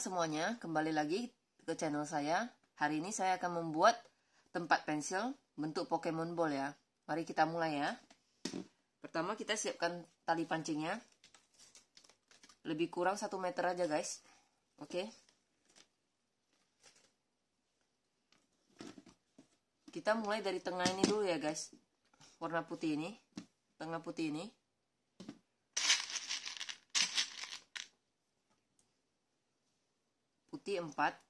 semuanya, kembali lagi ke channel saya. Hari ini saya akan membuat tempat pensil bentuk Pokemon Ball ya. Mari kita mulai ya. Pertama kita siapkan tali pancingnya. Lebih kurang satu meter aja guys. Oke. Kita mulai dari tengah ini dulu ya guys. Warna putih ini. Tengah putih ini. empat 4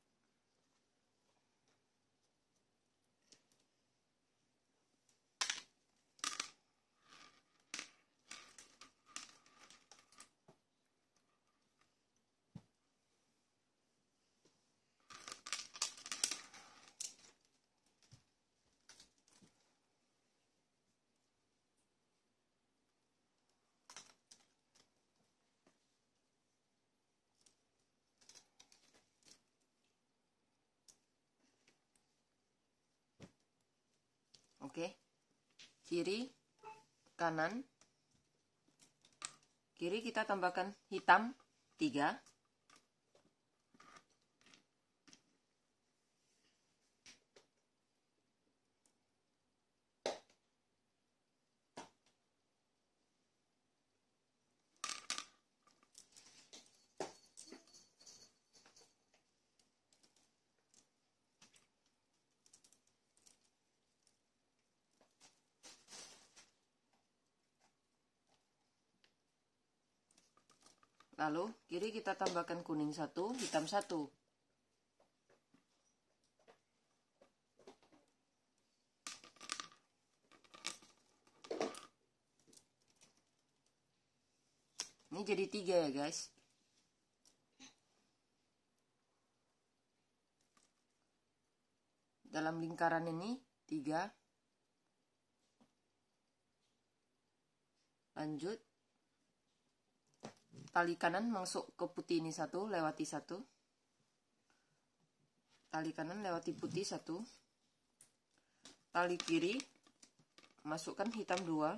Oke. Kiri, kanan. Kiri kita tambahkan hitam 3. lalu kiri kita tambahkan kuning satu hitam satu ini jadi tiga ya guys dalam lingkaran ini tiga lanjut tali kanan masuk ke putih ini satu lewati satu tali kanan lewati putih satu tali kiri masukkan hitam dua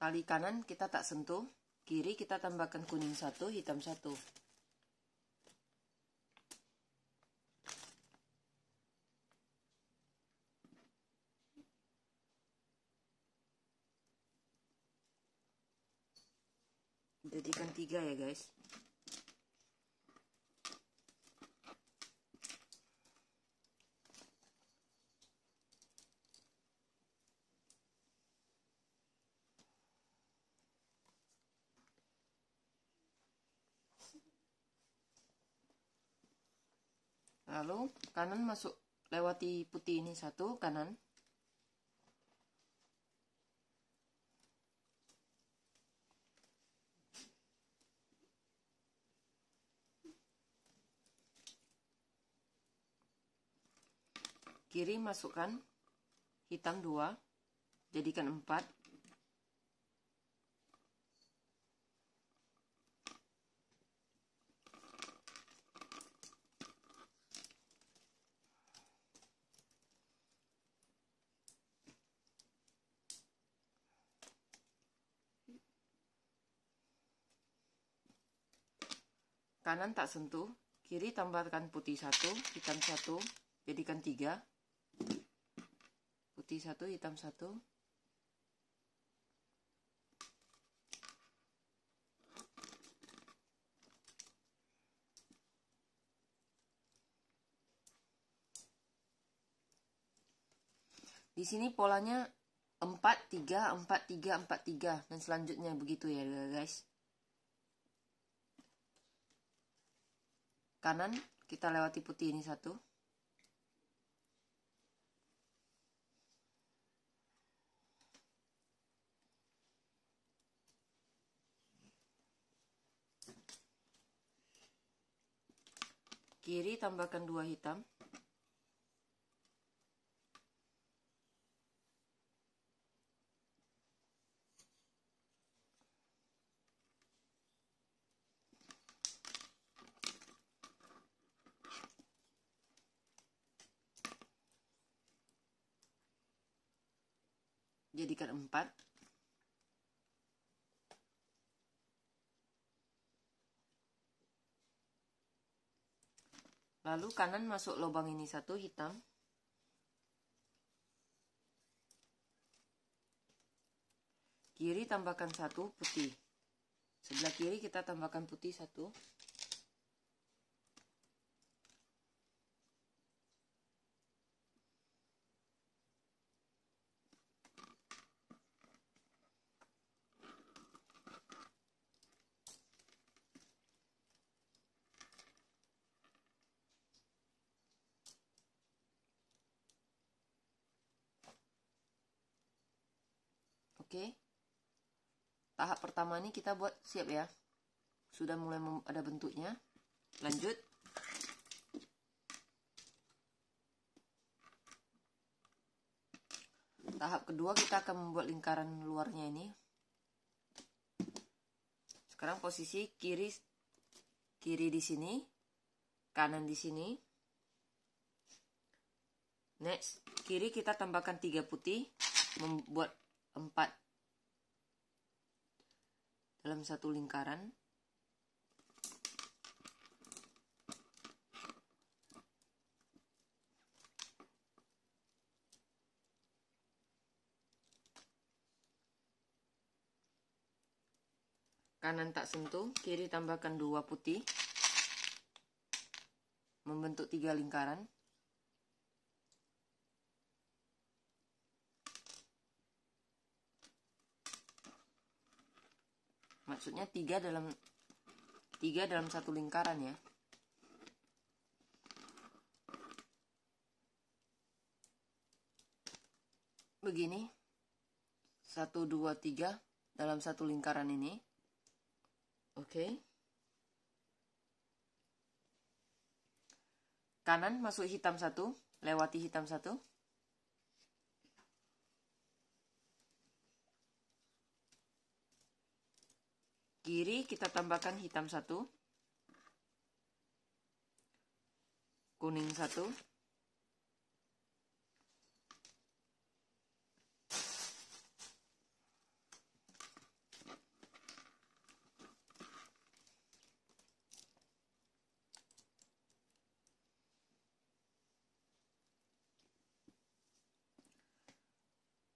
tali kanan kita tak sentuh kiri kita tambahkan kuning satu hitam satu jadikan tiga ya guys lalu kanan masuk lewati putih ini satu kanan kiri masukkan hitam dua jadikan empat kanan tak sentuh kiri tambahkan putih satu hitam satu jadikan tiga putih satu hitam satu di sini polanya empat tiga, empat tiga, empat tiga dan selanjutnya begitu ya guys kanan kita lewati putih ini satu kiri tambahkan dua hitam jadikan empat lalu kanan masuk lubang ini satu hitam kiri tambahkan satu putih sebelah kiri kita tambahkan putih satu tahap pertama ini kita buat siap ya sudah mulai ada bentuknya lanjut tahap kedua kita akan membuat lingkaran luarnya ini sekarang posisi kiri kiri di sini kanan di sini next kiri kita tambahkan tiga putih membuat empat dalam satu lingkaran kanan tak sentuh, kiri tambahkan dua putih, membentuk tiga lingkaran. maksudnya tiga dalam tiga dalam satu lingkaran ya begini satu dua tiga dalam satu lingkaran ini oke okay. kanan masuk hitam satu lewati hitam satu kiri kita tambahkan hitam satu kuning satu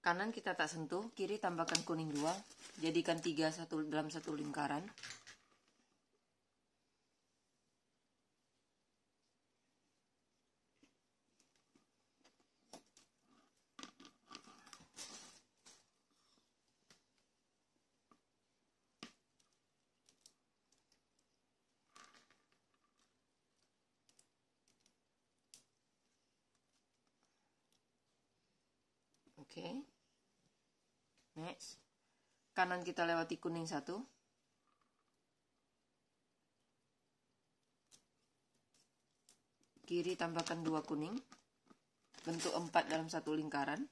kanan kita tak sentuh kiri tambahkan kuning dua, jadikan tiga satu dalam satu lingkaran Kanan kita lewati kuning satu. Kiri tambahkan dua kuning. Bentuk empat dalam satu lingkaran.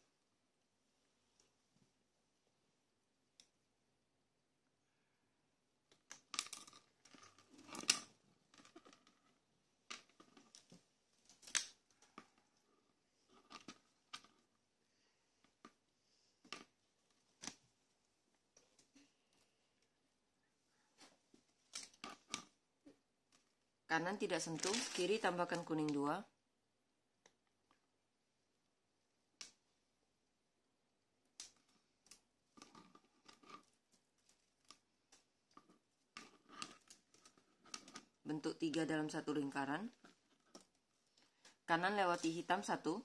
kanan tidak sentuh, kiri tambahkan kuning dua, Bentuk tiga dalam satu lingkaran. Kanan lewati hitam satu.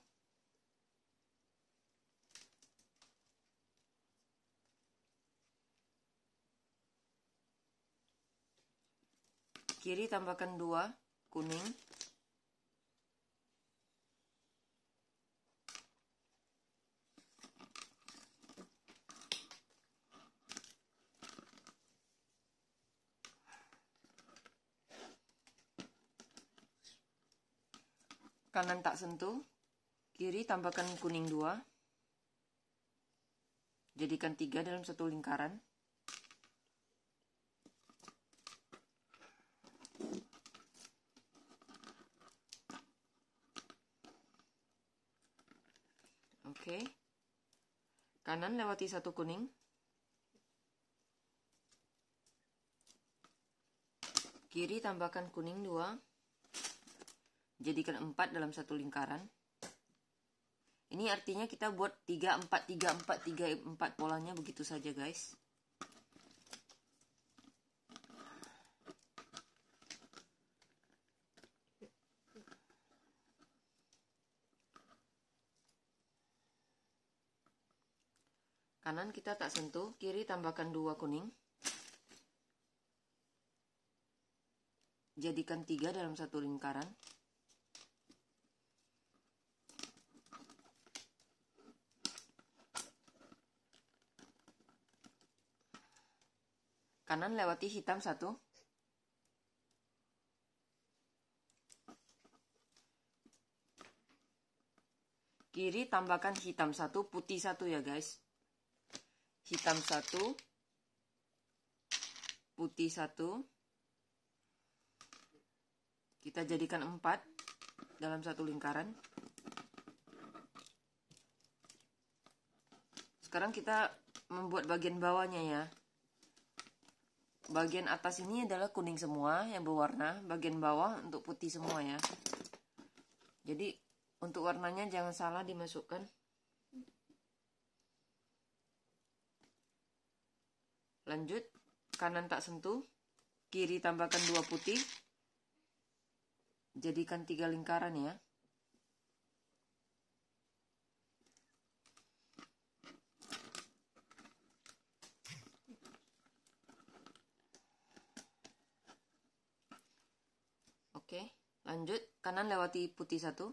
kiri tambahkan dua kuning kanan tak sentuh kiri tambahkan kuning dua jadikan tiga dalam satu lingkaran Kanan lewati satu kuning. Kiri tambahkan kuning dua Jadikan empat dalam satu lingkaran. Ini artinya kita buat 3, 4, 3, 4, 3, 4 polanya begitu saja guys. Kanan kita tak sentuh, kiri tambahkan dua kuning. Jadikan tiga dalam satu lingkaran. Kanan lewati hitam satu. Kiri tambahkan hitam satu, putih satu ya guys hitam satu, putih satu. Kita jadikan empat dalam satu lingkaran. Sekarang kita membuat bagian bawahnya ya. Bagian atas ini adalah kuning semua yang berwarna, bagian bawah untuk putih semua ya. Jadi untuk warnanya jangan salah dimasukkan lanjut kanan tak sentuh kiri tambahkan dua putih jadikan tiga lingkaran ya Oke, lanjut. Kanan lewati putih satu.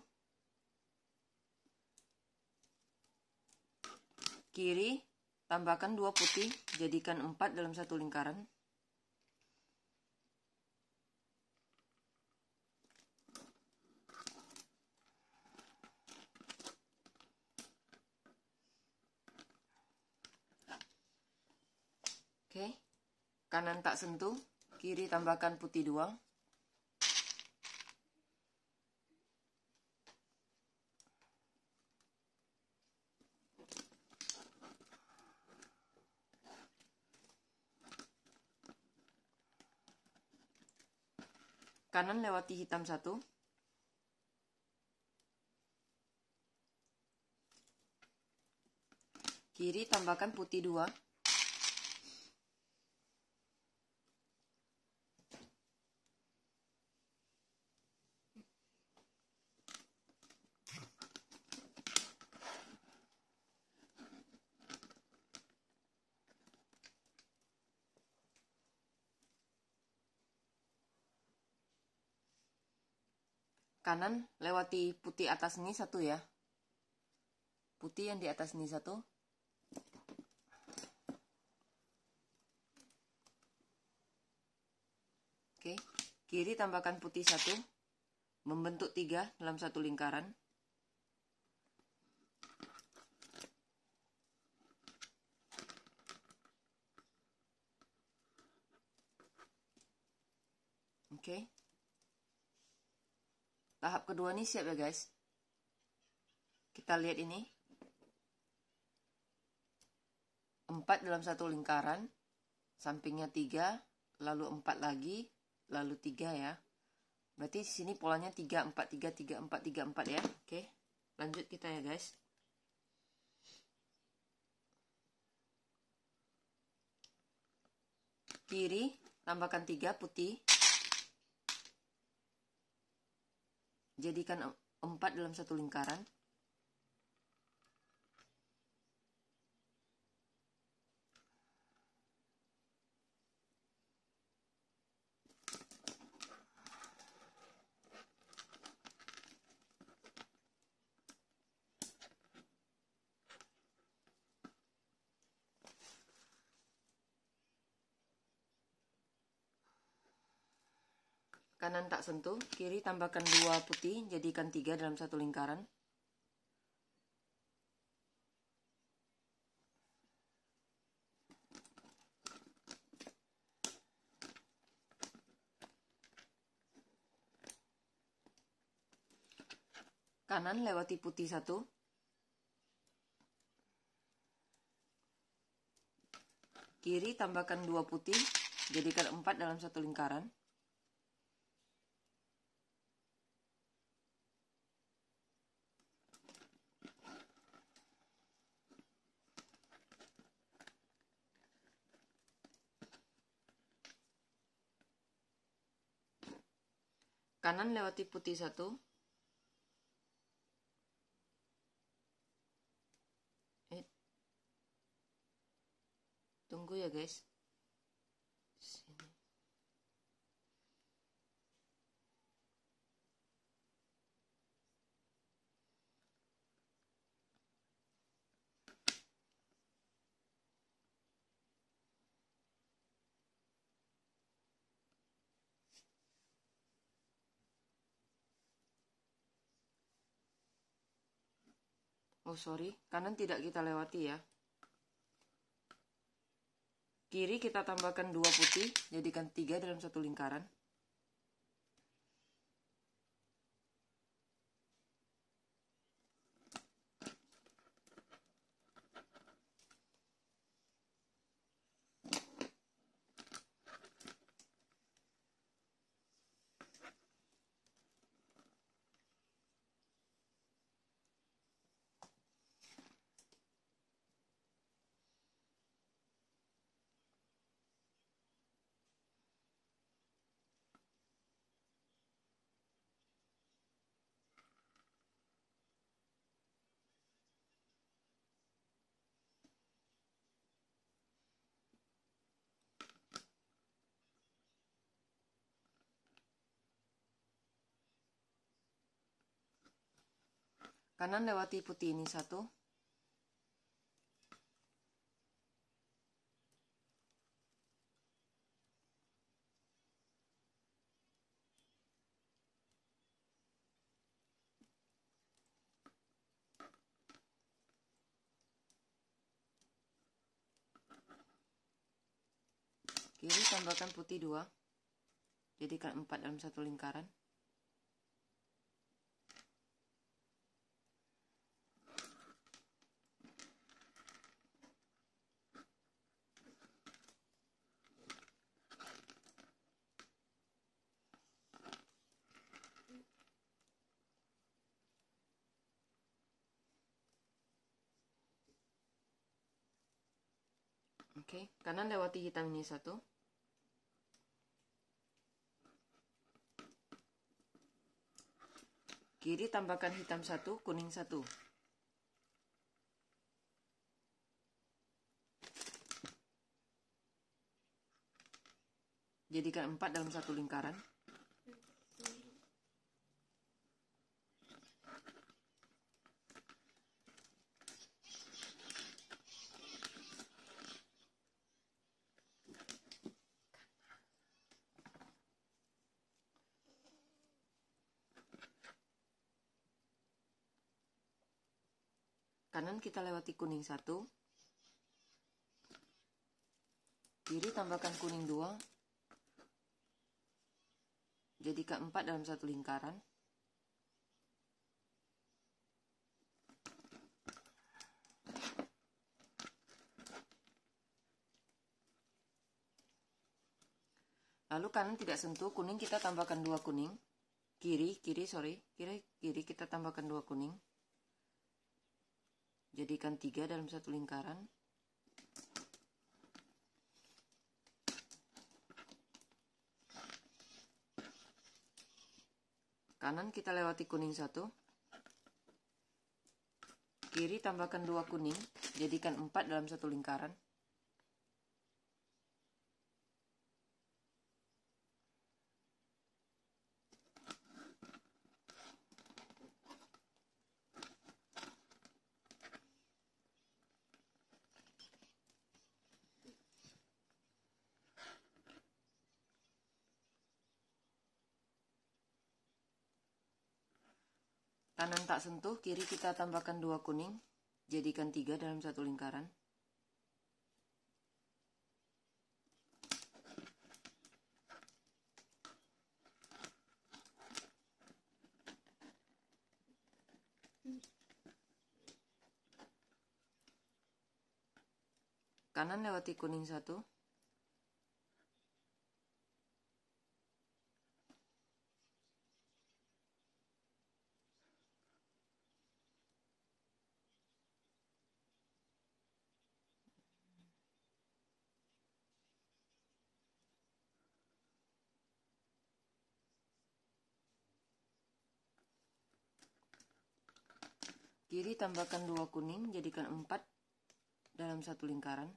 Kiri Tambahkan dua putih, jadikan empat dalam satu lingkaran. Oke, kanan tak sentuh, kiri tambahkan putih doang. kanan lewati hitam satu kiri tambahkan putih dua kanan lewati putih atas ini satu ya putih yang di atas ini satu oke kiri tambahkan putih satu membentuk tiga dalam satu lingkaran oke tahap kedua ini siap ya guys kita lihat ini empat dalam satu lingkaran sampingnya tiga, lalu empat lagi lalu tiga ya berarti sini polanya tiga empat tiga 3 4 3 4 ya oke lanjut kita ya guys kiri tambahkan tiga putih jadikan empat dalam satu lingkaran kanan tak sentuh, kiri tambahkan dua putih, jadikan tiga dalam satu lingkaran. Kanan lewati putih satu. Kiri tambahkan dua putih, jadikan empat dalam satu lingkaran. kanan lewati putih satu eh. tunggu ya guys Oh sorry, kanan tidak kita lewati ya. Kiri kita tambahkan dua putih, jadikan tiga dalam satu lingkaran. kanan lewati putih ini satu kiri tambahkan putih dua jadikan empat dalam satu lingkaran Kanan lewati hitam ini satu. Kiri tambahkan hitam satu, kuning satu. Jadikan empat dalam satu lingkaran. kanan kita lewati kuning satu, kiri tambahkan kuning dua, jadi keempat dalam satu lingkaran lalu kanan tidak sentuh kuning kita tambahkan dua kuning kiri kiri sorry kiri kiri kita tambahkan dua kuning jadikan tiga dalam satu lingkaran kanan kita lewati kuning satu kiri tambahkan dua kuning jadikan empat dalam satu lingkaran Kanan tak sentuh, kiri kita tambahkan dua kuning. Jadikan tiga dalam satu lingkaran. Kanan lewati kuning satu. Kiri tambahkan dua kuning, jadikan empat dalam satu lingkaran.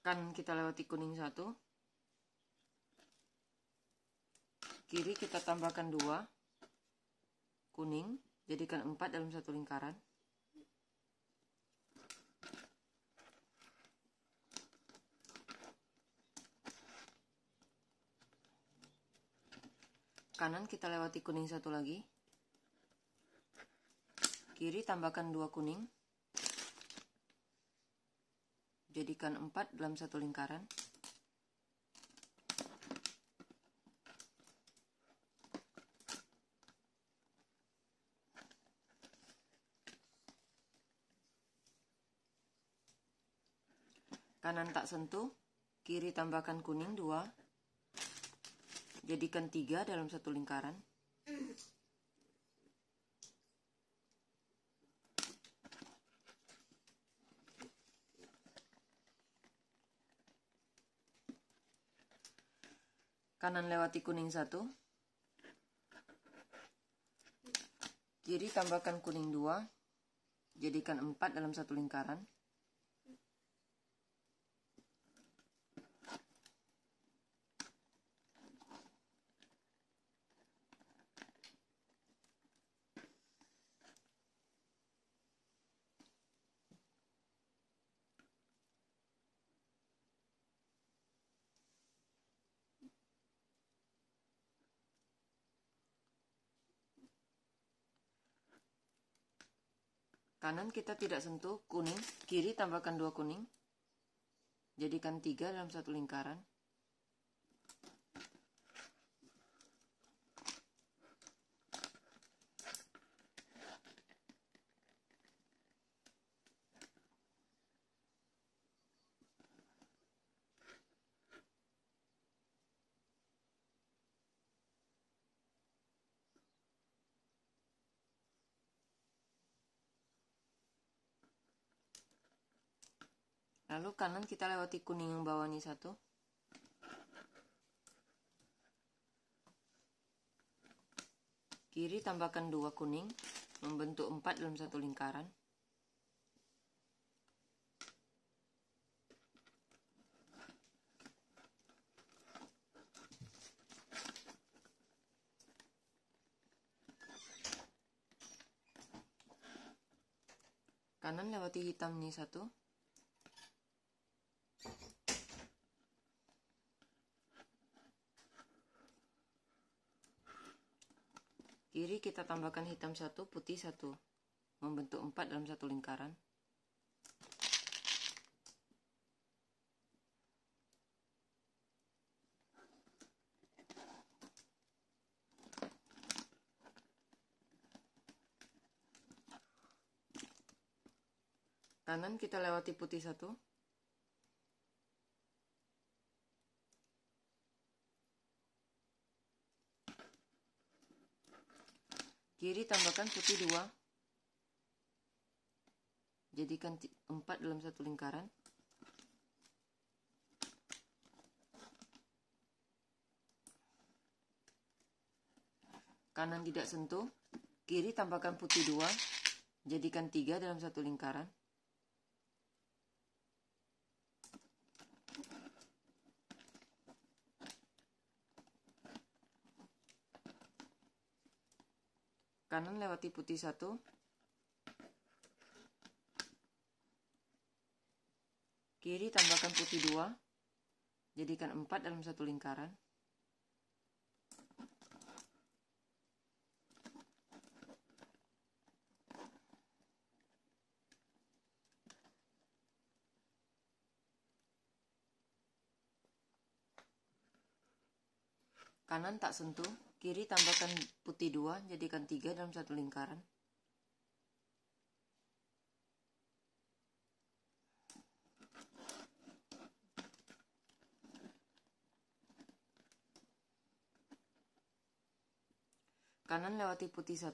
Kan kita lewati kuning satu. Kiri kita tambahkan dua kuning, jadikan empat dalam satu lingkaran. Kanan kita lewati kuning satu lagi. Kiri tambahkan dua kuning. Jadikan empat dalam satu lingkaran. Kanan tak sentuh, kiri tambahkan kuning dua. Jadikan tiga dalam satu lingkaran. Kanan lewati kuning satu. Kiri tambahkan kuning dua. Jadikan empat dalam satu lingkaran. Kanan kita tidak sentuh, kuning. Kiri tambahkan dua kuning. Jadikan tiga dalam satu lingkaran. lalu kanan kita lewati kuning yang bawah ini satu kiri tambahkan dua kuning membentuk empat dalam satu lingkaran kanan lewati hitam ini satu Jadi kita tambahkan hitam satu, putih satu, membentuk empat dalam satu lingkaran. Kanan kita lewati putih satu. tambahkan putih dua jadikan empat dalam satu lingkaran kanan tidak sentuh kiri tambahkan putih dua jadikan tiga dalam satu lingkaran kanan lewati putih satu kiri tambahkan putih dua jadikan empat dalam satu lingkaran kanan tak sentuh Kiri tambahkan putih 2, jadikan 3 dalam satu lingkaran. Kanan lewati putih 1.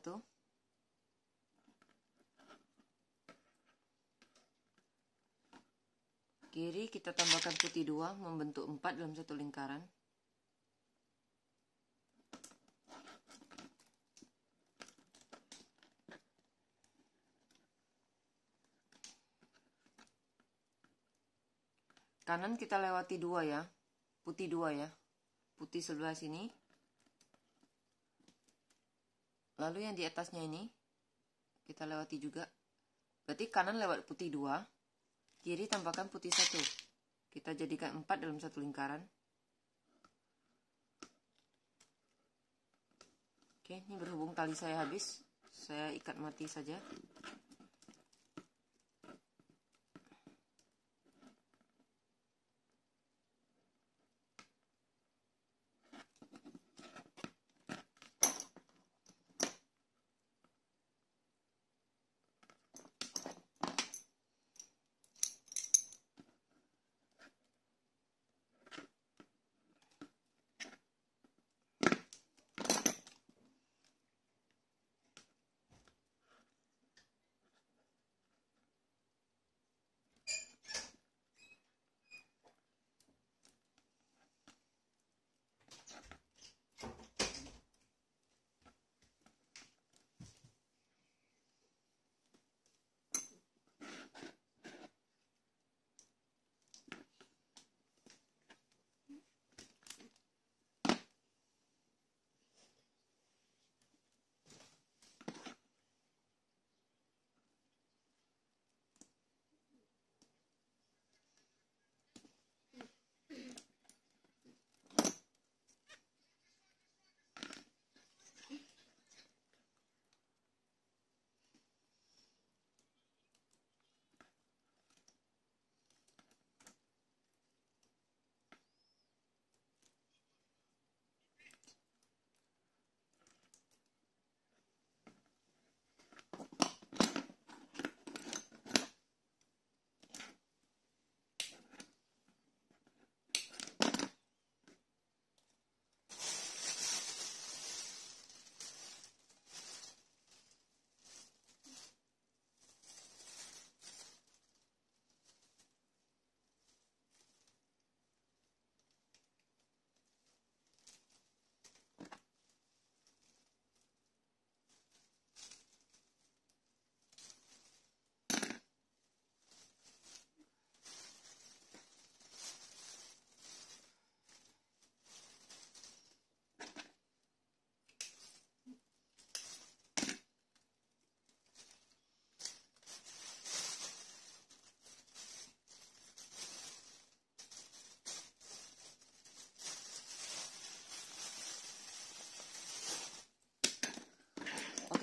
Kiri kita tambahkan putih 2 membentuk 4 dalam satu lingkaran. kanan kita lewati dua ya putih dua ya putih sebelah sini lalu yang di atasnya ini kita lewati juga berarti kanan lewat putih dua kiri tambahkan putih satu kita jadikan empat dalam satu lingkaran oke ini berhubung tali saya habis saya ikat mati saja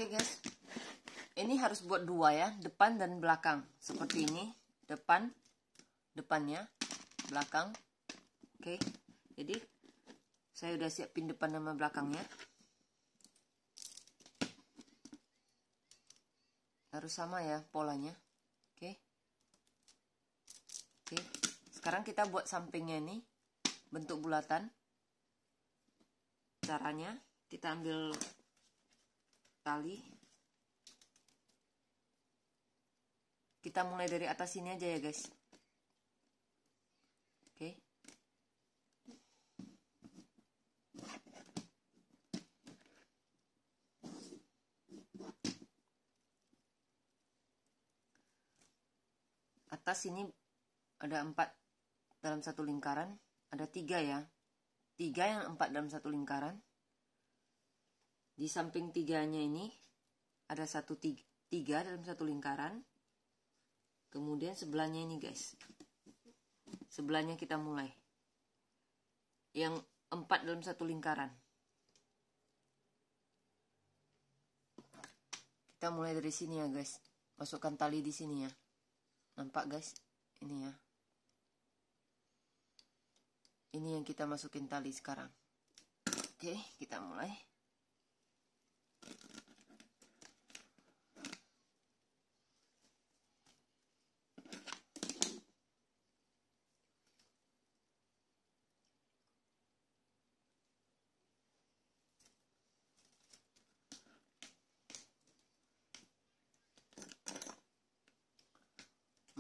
guys ini harus buat dua ya depan dan belakang seperti ini depan depannya belakang oke okay. jadi saya udah siapin depan sama belakangnya harus sama ya polanya oke okay. oke okay. sekarang kita buat sampingnya nih bentuk bulatan caranya kita ambil kali kita mulai dari atas sini aja ya guys oke okay. atas ini ada empat dalam satu lingkaran ada tiga ya tiga yang empat dalam satu lingkaran di samping tiganya ini ada satu tiga, tiga dalam satu lingkaran kemudian sebelahnya ini guys sebelahnya kita mulai yang empat dalam satu lingkaran kita mulai dari sini ya guys masukkan tali di sini ya nampak guys ini ya ini yang kita masukin tali sekarang oke kita mulai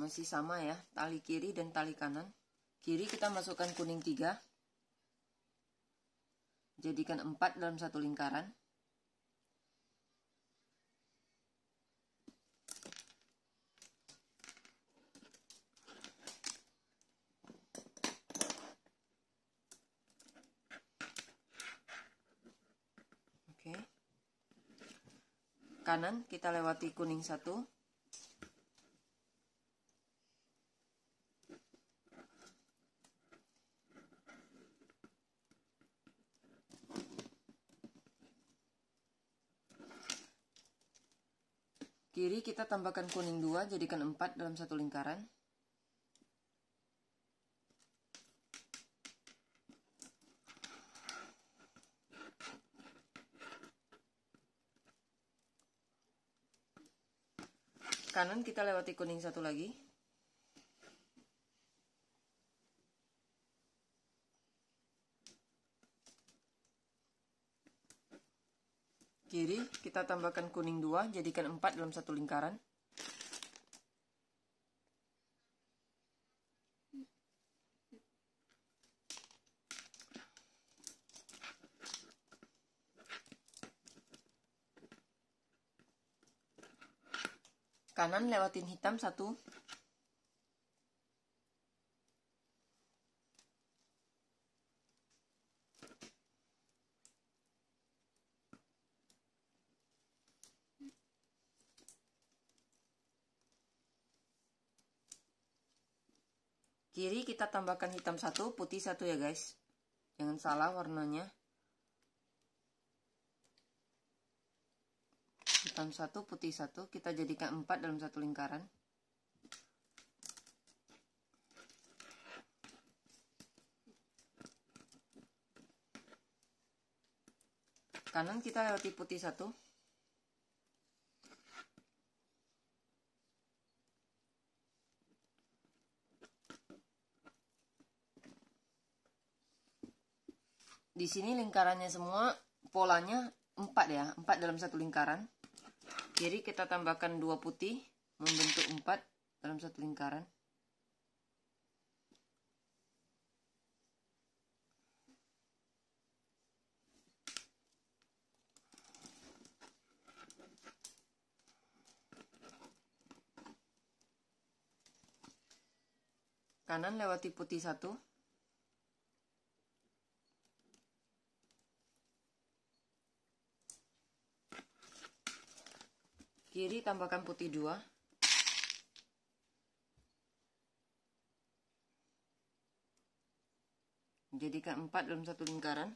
masih sama ya tali kiri dan tali kanan kiri kita masukkan kuning tiga jadikan empat dalam satu lingkaran Oke. Kanan kita lewati kuning satu Kiri kita tambahkan kuning 2, jadikan 4 dalam satu lingkaran. Kanan kita lewati kuning satu lagi. kiri, kita tambahkan kuning 2, jadikan 4 dalam satu lingkaran. Kanan lewatin hitam satu tambahkan hitam satu, putih satu ya guys. Jangan salah warnanya. Hitam satu, putih satu. Kita jadikan empat dalam satu lingkaran. Kanan kita lewati putih satu. di sini lingkarannya semua polanya 4 ya 4 dalam satu lingkaran jadi kita tambahkan dua putih membentuk 4 dalam satu lingkaran kanan lewati putih satu kiri tambahkan putih dua jadikan empat dalam satu lingkaran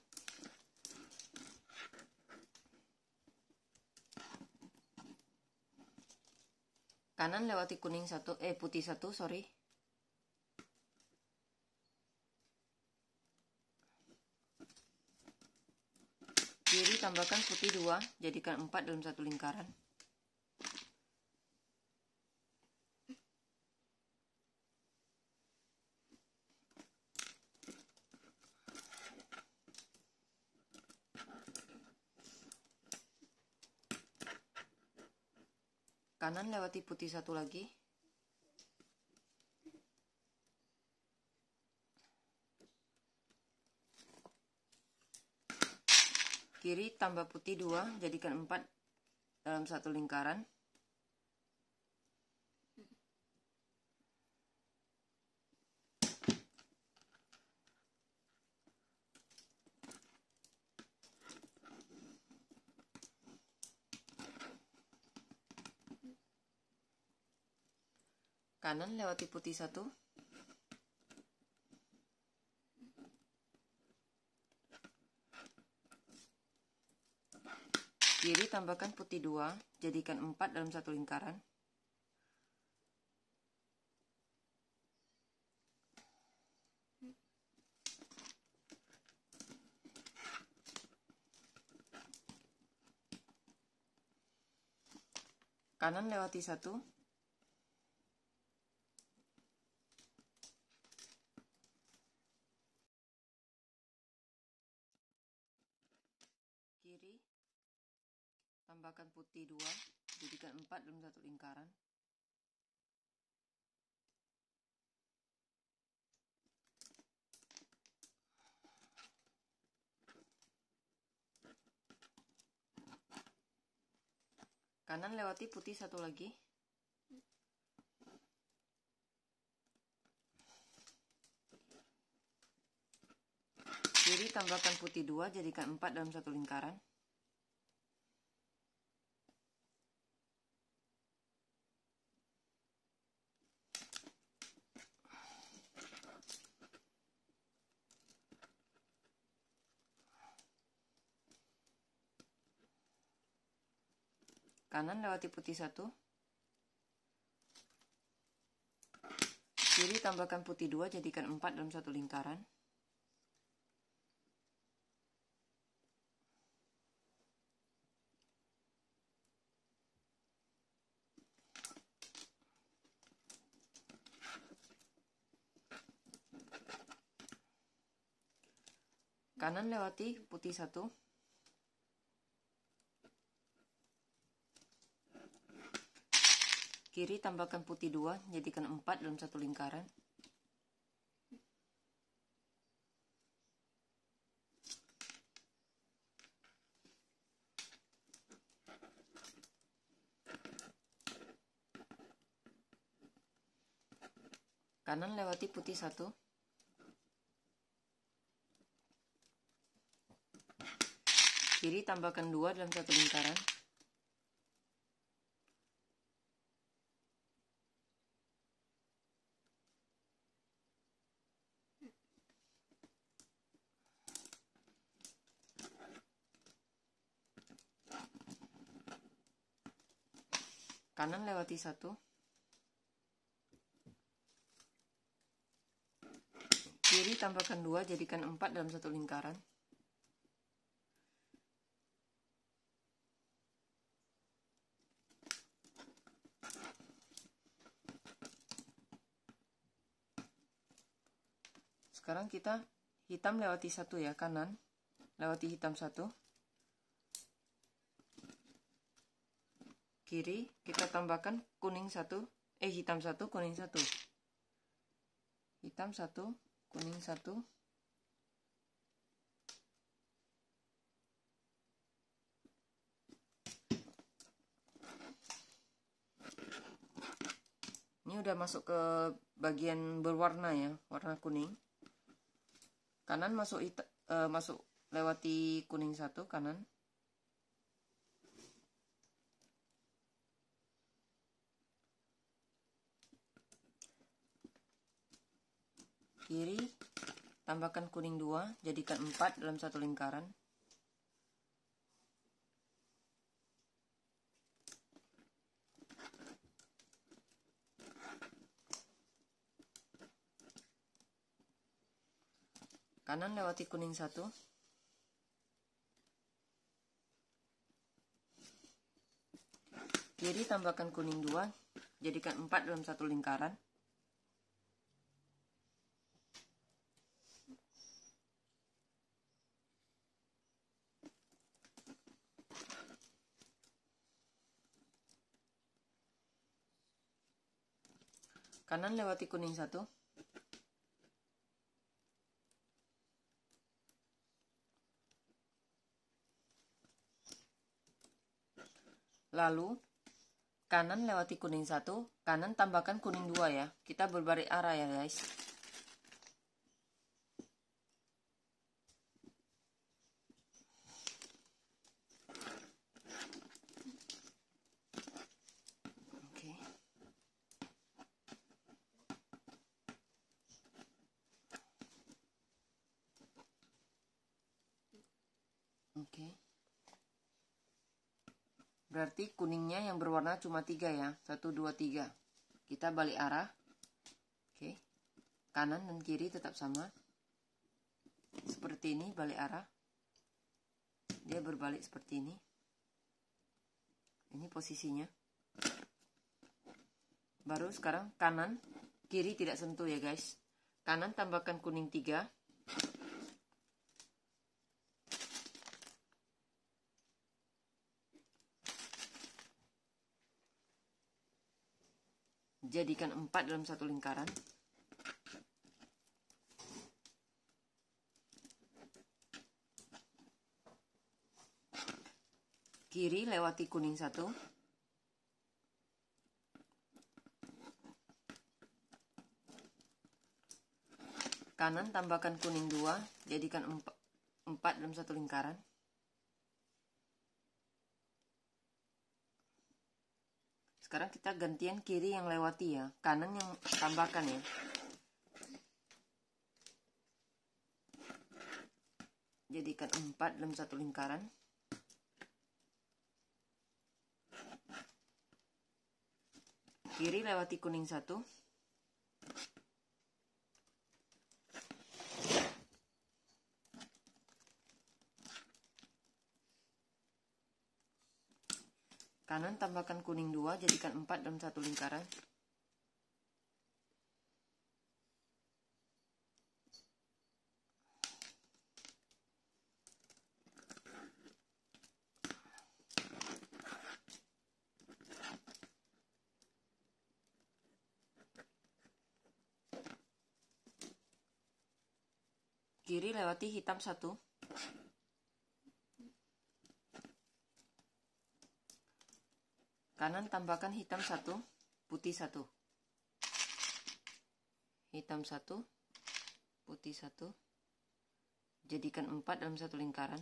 kanan lewati kuning satu eh putih satu sorry kiri tambahkan putih dua jadikan empat dalam satu lingkaran kanan lewati putih satu lagi kiri tambah putih dua jadikan empat dalam satu lingkaran kanan lewati putih satu kiri tambahkan putih dua jadikan empat dalam satu lingkaran kanan lewati satu dalam satu lingkaran. Kanan lewati putih satu lagi. Kiri tambahkan putih dua, jadikan empat dalam satu lingkaran. kanan lewati putih satu kiri tambahkan putih dua jadikan empat dalam satu lingkaran kanan lewati putih satu kiri tambahkan putih 2 jadikan 4 dalam satu lingkaran kanan lewati putih 1 kiri tambahkan 2 dalam satu lingkaran kanan lewati satu kiri tambahkan dua jadikan empat dalam satu lingkaran sekarang kita hitam lewati satu ya kanan lewati hitam satu kiri kita tambahkan kuning satu eh hitam satu kuning satu hitam satu kuning satu ini udah masuk ke bagian berwarna ya warna kuning kanan masuk hita, uh, eh, masuk lewati kuning satu kanan kiri tambahkan kuning 2 jadikan 4 dalam satu lingkaran kanan lewati kuning 1 kiri tambahkan kuning 2 jadikan 4 dalam satu lingkaran kanan lewati kuning satu lalu kanan lewati kuning satu kanan tambahkan kuning dua ya kita berbalik arah ya guys yang berwarna cuma tiga ya. Satu, dua, tiga. Kita balik arah. Oke. Kanan dan kiri tetap sama. Seperti ini, balik arah. Dia berbalik seperti ini. Ini posisinya. Baru sekarang kanan, kiri tidak sentuh ya guys. Kanan tambahkan kuning tiga jadikan empat dalam satu lingkaran. Kiri lewati kuning satu. Kanan tambahkan kuning dua, jadikan empat, empat dalam satu lingkaran. sekarang kita gantian kiri yang lewati ya kanan yang tambahkan ya jadikan 4 dalam satu lingkaran kiri lewati kuning satu Kanan tambahkan kuning 2, jadikan 4 dalam satu lingkaran. kiri lewati hitam satu kanan tambahkan hitam satu putih satu hitam satu putih satu jadikan empat dalam satu lingkaran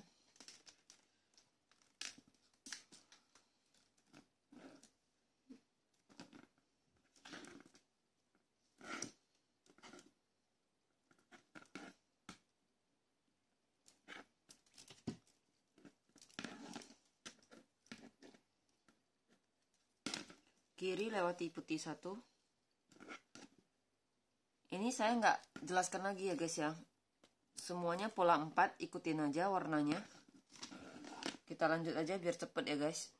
lewati putih satu ini saya nggak jelaskan lagi ya guys ya semuanya pola 4 ikutin aja warnanya kita lanjut aja biar cepet ya guys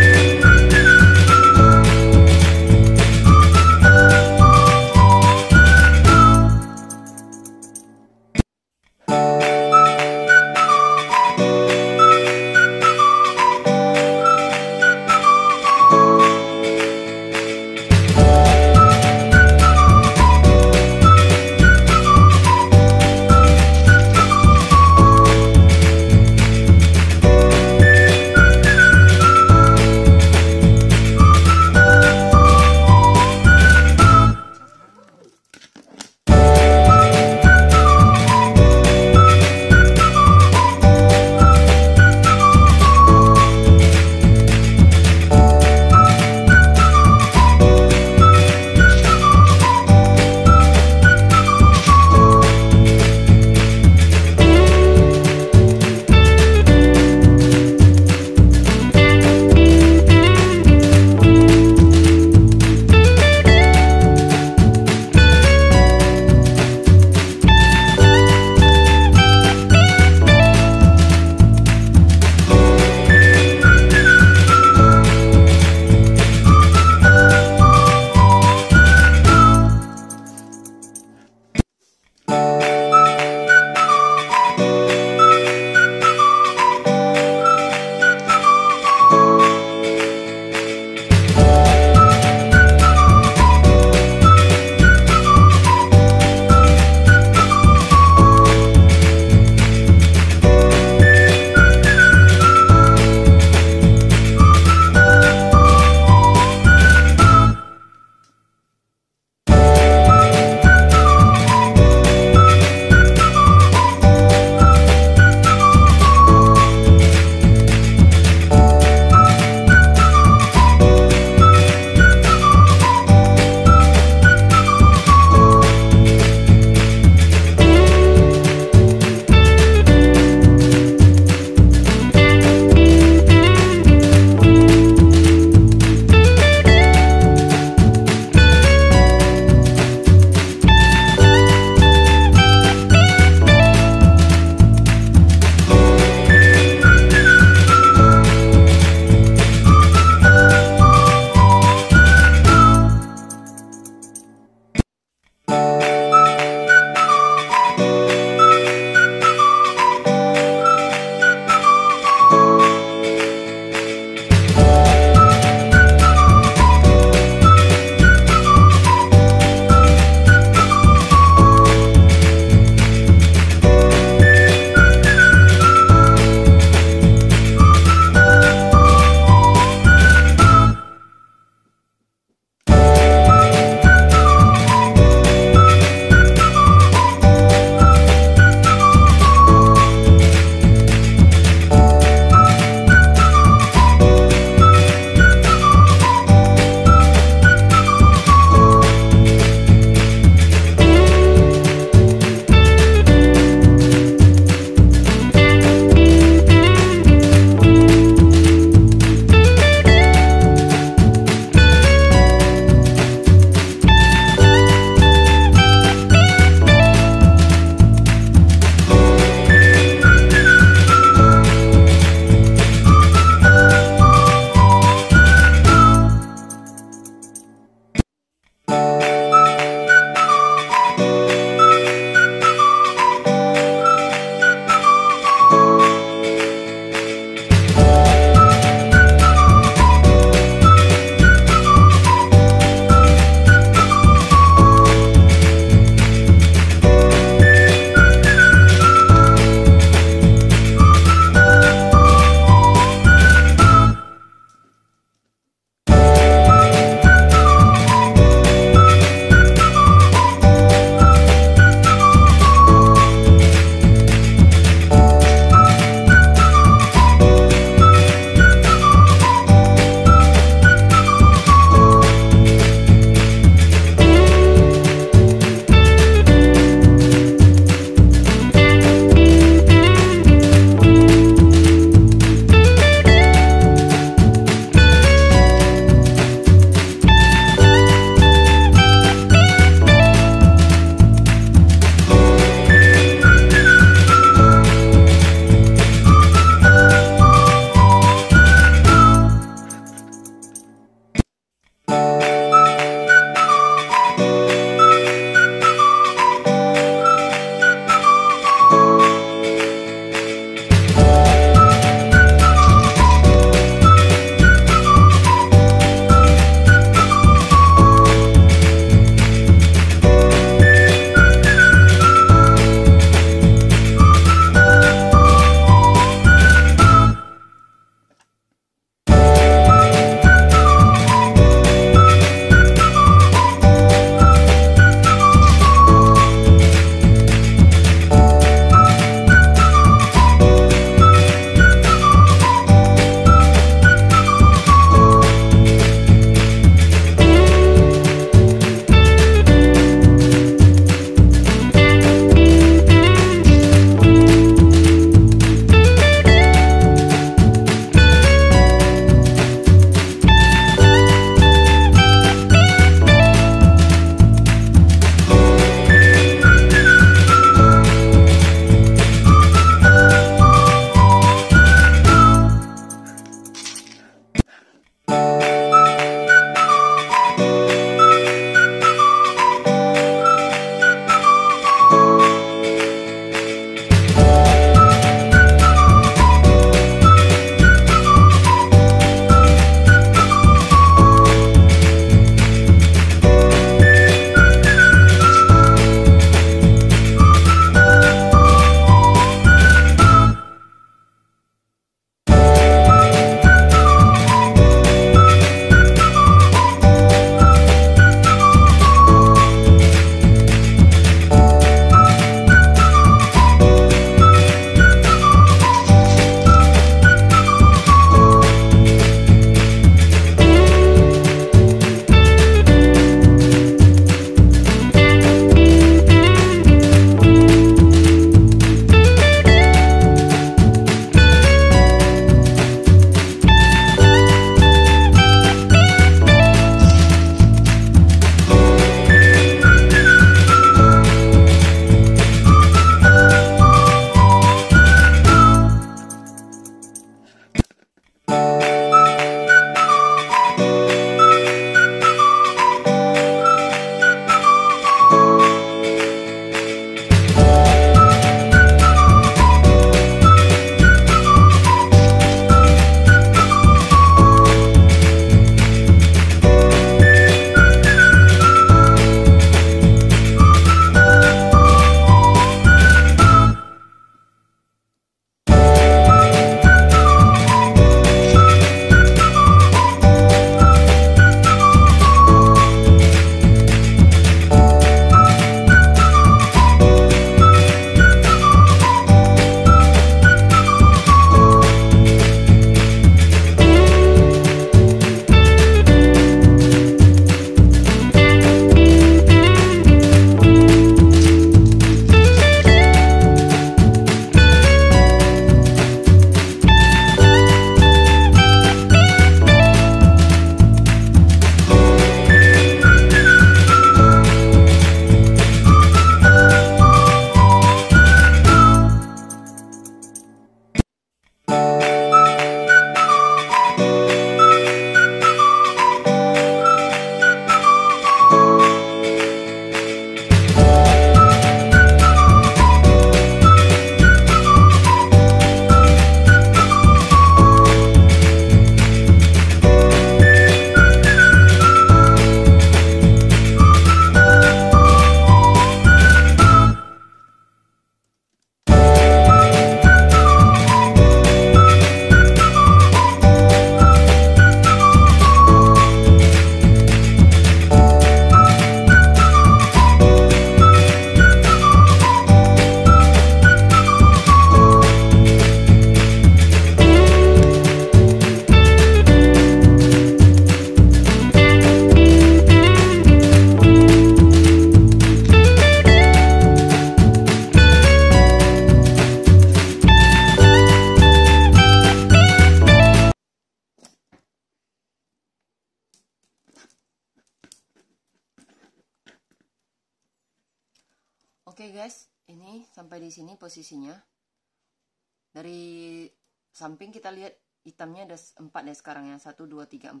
4 deh sekarang ya. 1, 2, 3, 4.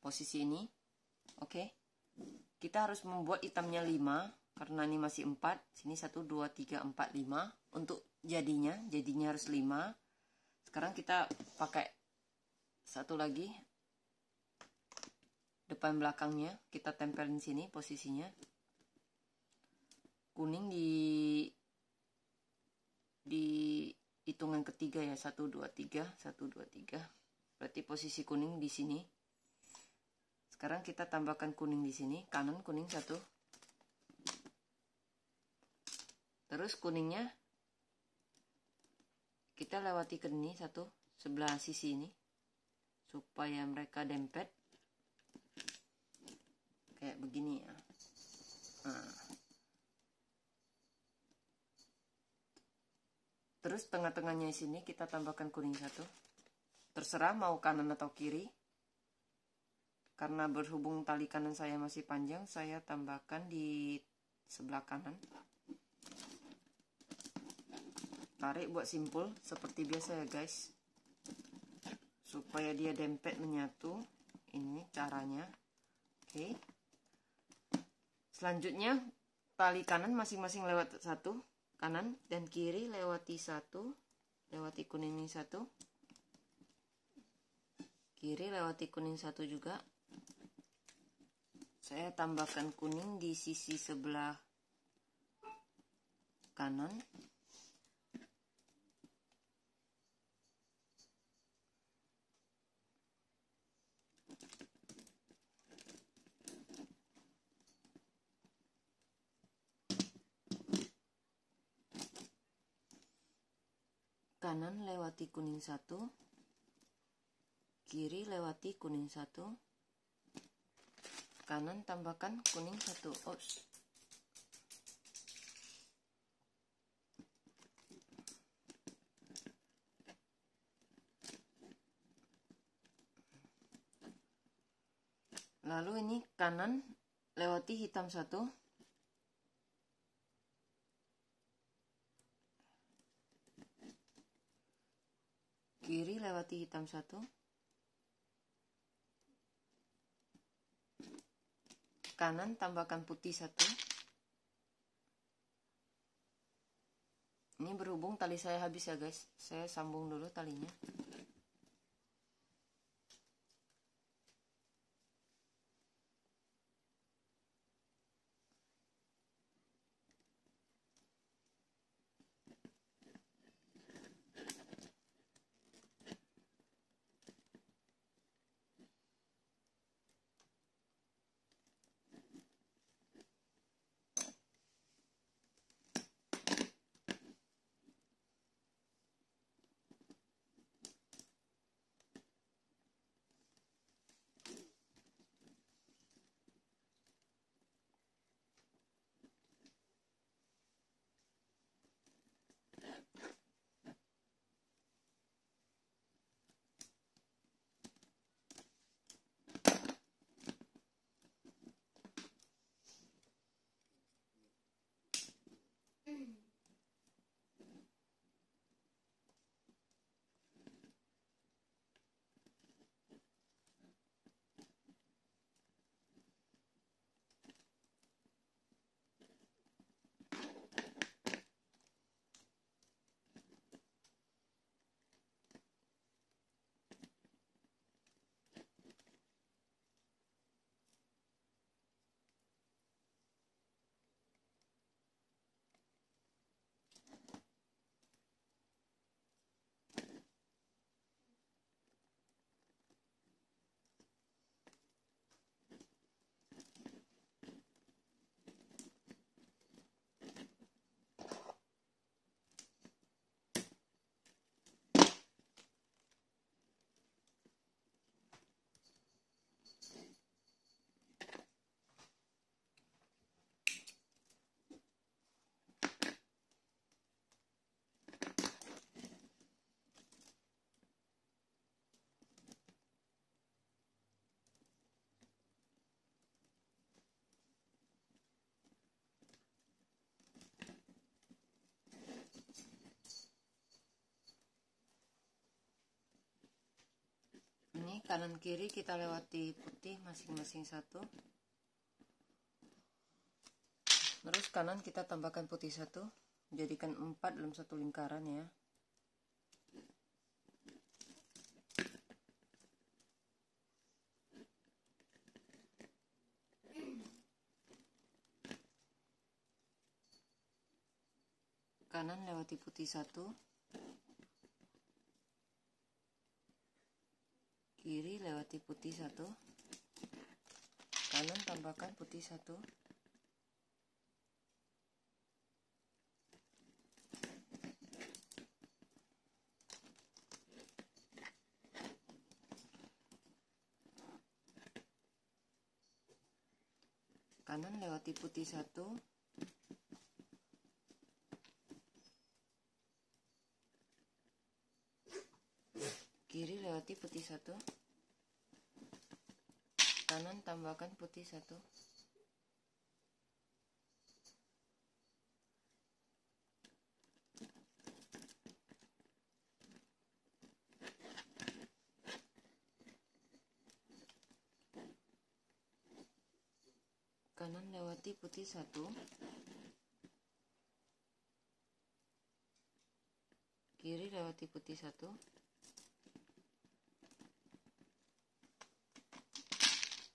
Posisi ini. Oke. Okay. Kita harus membuat hitamnya 5. Karena ini masih 4. Sini 1, 2, 3, 4, 5. Untuk jadinya. Jadinya harus 5. Sekarang kita pakai satu lagi. Depan belakangnya. Kita tempelin sini posisinya. Kuning di... Di hitungan ketiga ya 1 2 3 1 2 3 berarti posisi kuning di sini sekarang kita tambahkan kuning di sini kanan kuning satu terus kuningnya kita lewati ke ini satu sebelah sisi ini supaya mereka dempet kayak begini ya nah. terus tengah-tengahnya sini kita tambahkan kuning satu Terserah mau kanan atau kiri. Karena berhubung tali kanan saya masih panjang, saya tambahkan di sebelah kanan. Tarik buat simpul, seperti biasa ya guys. Supaya dia dempet menyatu. Ini caranya. Oke. Selanjutnya, tali kanan masing-masing lewat satu kanan dan kiri lewati satu lewati kuning ini satu kiri lewati kuning satu juga saya tambahkan kuning di sisi sebelah kanan kanan lewati kuning satu kiri lewati kuning satu kanan tambahkan kuning satu lalu ini kanan lewati hitam satu kiri lewati hitam satu kanan tambahkan putih satu ini berhubung tali saya habis ya guys saya sambung dulu talinya kanan kiri kita lewati putih masing-masing satu terus kanan kita tambahkan putih satu jadikan empat dalam satu lingkaran ya kanan lewati putih satu berarti putih satu kanan tambahkan putih satu kanan lewati putih satu kiri lewati putih satu kanan tambahkan putih satu kanan lewati putih satu kiri lewati putih satu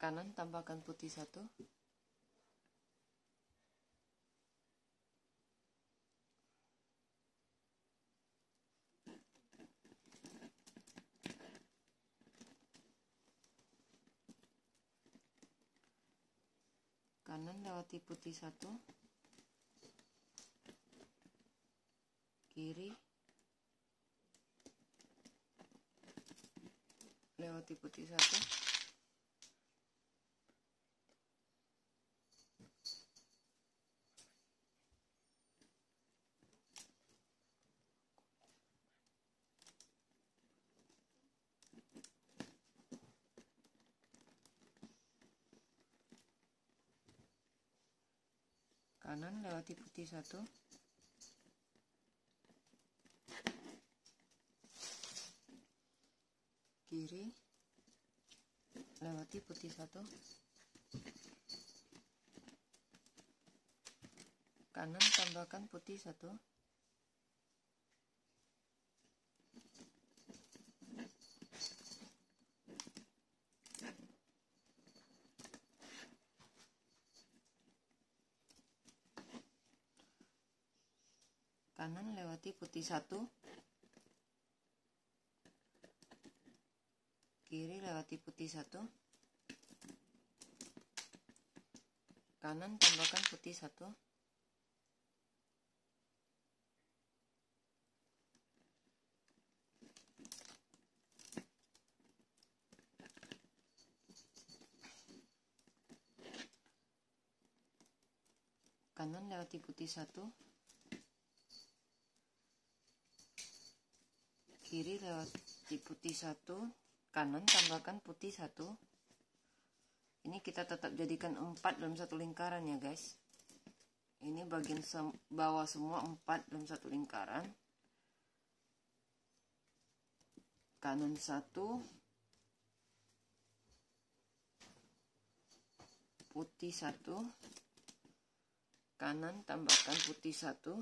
kanan tambahkan putih satu kanan lewati putih satu kiri lewati putih satu kanan lewati putih satu kiri lewati putih satu kanan tambahkan putih satu kanan lewati putih satu kiri lewati putih satu kanan tambahkan putih satu kanan lewati putih satu kiri lewat di putih satu kanan tambahkan putih satu ini kita tetap jadikan empat dalam satu lingkaran ya guys ini bagian sem bawah semua empat dalam satu lingkaran kanan satu putih satu kanan tambahkan putih satu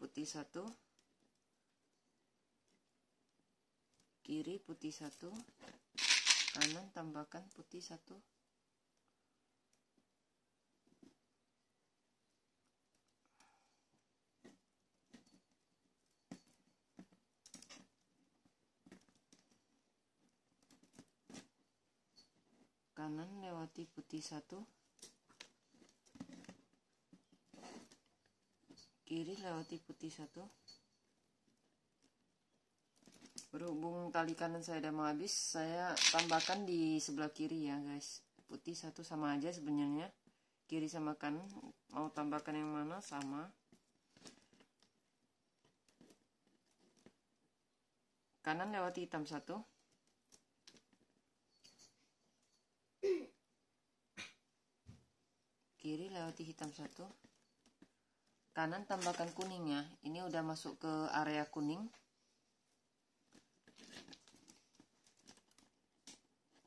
putih satu kiri putih satu kanan tambahkan putih satu kanan lewati putih satu kiri lewati putih satu berhubung tali kanan saya udah habis saya tambahkan di sebelah kiri ya guys putih satu sama aja sebenarnya kiri sama kan mau tambahkan yang mana sama kanan lewati hitam satu kiri lewati hitam satu kanan tambahkan kuning ya ini udah masuk ke area kuning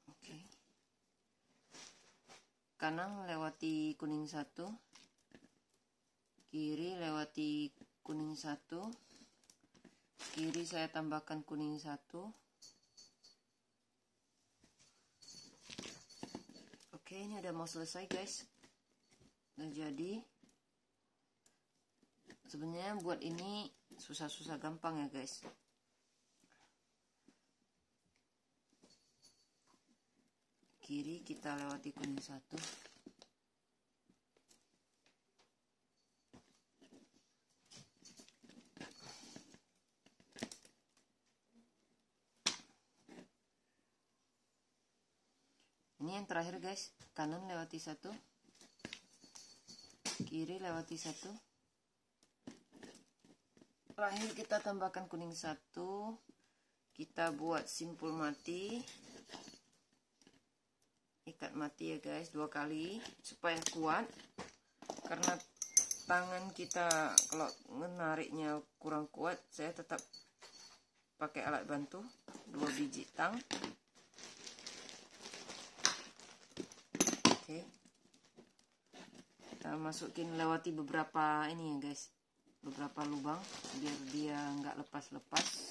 oke okay. kanan lewati kuning satu kiri lewati kuning satu kiri saya tambahkan kuning satu oke okay, ini udah mau selesai guys nah jadi sebenarnya buat ini susah-susah gampang ya guys kiri kita lewati kuning satu ini yang terakhir guys kanan lewati satu kiri lewati satu terakhir kita tambahkan kuning satu kita buat simpul mati ikat mati ya guys dua kali supaya kuat karena tangan kita kalau menariknya kurang kuat saya tetap pakai alat bantu dua biji tang oke kita masukin lewati beberapa ini ya guys beberapa lubang biar dia nggak lepas-lepas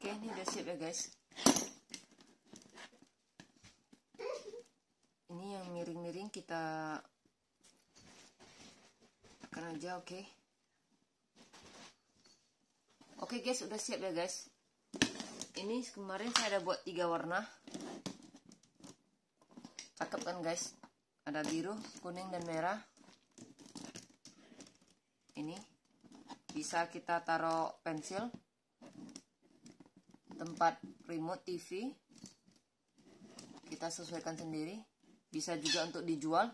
Oke, ini udah siap ya guys. Ini yang miring-miring kita tekan aja, oke. Okay. Oke okay guys, udah siap ya guys. Ini kemarin saya ada buat tiga warna. Cakep kan guys? Ada biru, kuning, dan merah. Ini bisa kita taruh pensil tempat remote TV kita sesuaikan sendiri bisa juga untuk dijual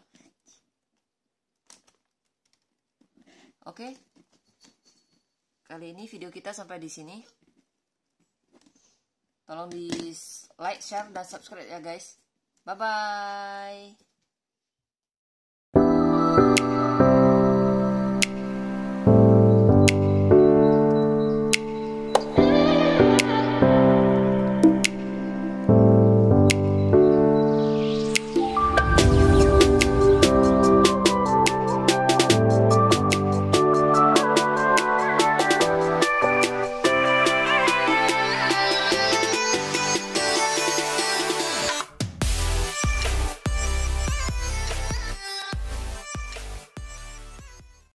oke okay. kali ini video kita sampai di sini tolong di like share dan subscribe ya guys bye bye